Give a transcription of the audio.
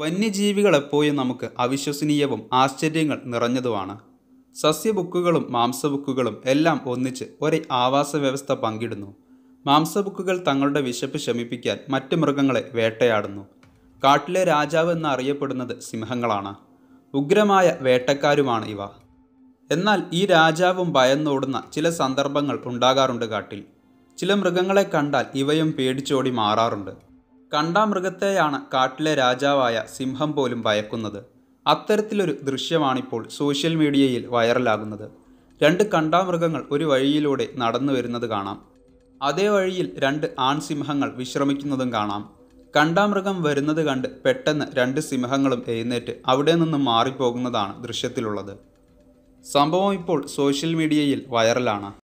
വന്യജീവികൾ എപ്പോഴും നമുക്ക് അവിശ്വസനീയവും ആശ്ചര്യങ്ങൾ നിറഞ്ഞതുമാണ് സസ്യബുക്കുകളും മാംസബുക്കുകളും എല്ലാം ഒന്നിച്ച് ഒരേ ആവാസ വ്യവസ്ഥ പങ്കിടുന്നു മാംസബുക്കുകൾ തങ്ങളുടെ വിശപ്പ് ശമിപ്പിക്കാൻ മറ്റു മൃഗങ്ങളെ വേട്ടയാടുന്നു കാട്ടിലെ രാജാവ് എന്ന് അറിയപ്പെടുന്നത് സിംഹങ്ങളാണ് ഉഗ്രമായ വേട്ടക്കാരുമാണ് ഇവ എന്നാൽ ഈ രാജാവും ഭയന്നോടുന്ന ചില സന്ദർഭങ്ങൾ ഉണ്ടാകാറുണ്ട് കാട്ടിൽ ചില മൃഗങ്ങളെ കണ്ടാൽ ഇവയും പേടിച്ചോടി മാറാറുണ്ട് കണ്ടാമൃഗത്തെയാണ് മൃഗത്തെയാണ് കാട്ടിലെ രാജാവായ സിംഹം പോലും ഭയക്കുന്നത് അത്തരത്തിലൊരു ദൃശ്യമാണിപ്പോൾ സോഷ്യൽ മീഡിയയിൽ വൈറലാകുന്നത് രണ്ട് കണ്ടാമൃഗങ്ങൾ ഒരു വഴിയിലൂടെ നടന്നു വരുന്നത് കാണാം അതേ വഴിയിൽ രണ്ട് ആൺസിംഹങ്ങൾ വിശ്രമിക്കുന്നതും കാണാം കണ്ടാമൃഗം വരുന്നത് കണ്ട് പെട്ടെന്ന് രണ്ട് സിംഹങ്ങളും എഴുന്നേറ്റ് അവിടെ നിന്നും മാറിപ്പോകുന്നതാണ് ദൃശ്യത്തിലുള്ളത് സംഭവം ഇപ്പോൾ സോഷ്യൽ മീഡിയയിൽ വൈറലാണ്